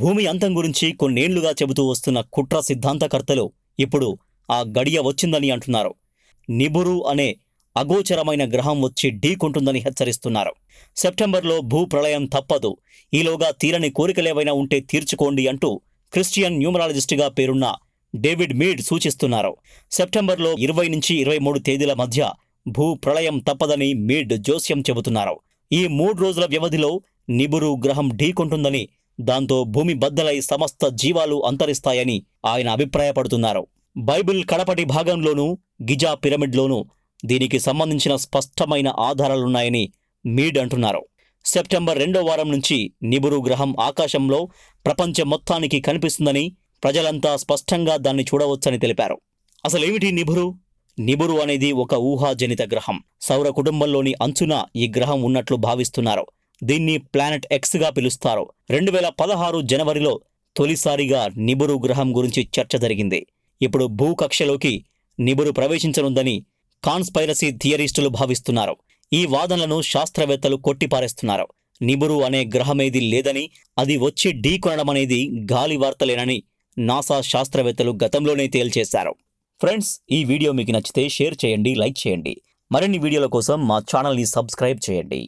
భూమి అంతం గురించి కొన్నేళ్లుగా చెబుతూ వస్తున్న కుట్ర సిద్ధాంతకర్తలు ఇప్పుడు ఆ గడియ వచ్చిందని అంటున్నారు నిబురు అనే అగోచరమైన గ్రహం వచ్చి ఢీకొంటుందని హెచ్చరిస్తున్నారు సెప్టెంబర్లో భూప్రళయం తప్పదు ఈలోగా తీరని కోరికలేవైనా ఉంటే తీర్చుకోండి అంటూ క్రిస్టియన్ న్యూమరాలజిస్టుగా పేరున్న డేవిడ్ మీడ్ సూచిస్తున్నారు సెప్టెంబర్లో ఇరవై నుంచి ఇరవై మూడు తేదీల మధ్య భూ ప్రళయం తప్పదని మీడ్ జోస్యం చెబుతున్నారు ఈ మూడు రోజుల వ్యవధిలో నిబురు గ్రహం ఢీకొంటుందని దాంతో భూమి బద్దలై సమస్త జీవాలు అంతరిస్తాయని ఆయన అభిప్రాయపడుతున్నారు బైబిల్ కడపటి భాగంలోనూ గిజా పిరమిడ్లోనూ దీనికి సంబంధించిన స్పష్టమైన ఆధారాలున్నాయని మీడ్ అంటున్నారు సెప్టెంబర్ రెండో వారం నుంచి నిబురు గ్రహం ఆకాశంలో ప్రపంచం మొత్తానికి కనిపిస్తుందని ప్రజలంతా స్పష్టంగా దాన్ని చూడవచ్చని తెలిపారు అసలేమిటి నిబురు నిబురు అనేది ఒక ఊహాజనిత గ్రహం సౌర కుటుంబంలోని అంచున ఈ గ్రహం ఉన్నట్లు భావిస్తున్నారు దీన్ని ప్లానెట్ ఎక్స్గా పిలుస్తారు రెండు వేల పదహారు జనవరిలో తొలిసారిగా నిబురు గ్రహం గురించి చర్చ జరిగింది ఇప్పుడు భూకక్షలోకి నిబురు ప్రవేశించనుందని కాన్స్పైరసీ థియరిస్టులు భావిస్తున్నారు ఈ వాదనలను శాస్త్రవేత్తలు కొట్టిపారేస్తున్నారు నిబురు అనే గ్రహమేది లేదని అది వచ్చి ఢీకొనడమనేది గాలి వార్తలేనని నాసా శాస్త్రవేత్తలు గతంలోనే తేల్చేశారు ఫ్రెండ్స్ ఈ వీడియో మీకు నచ్చితే షేర్ చేయండి లైక్ చేయండి మరిన్ని వీడియోల కోసం మా ఛానల్ని సబ్స్క్రైబ్ చేయండి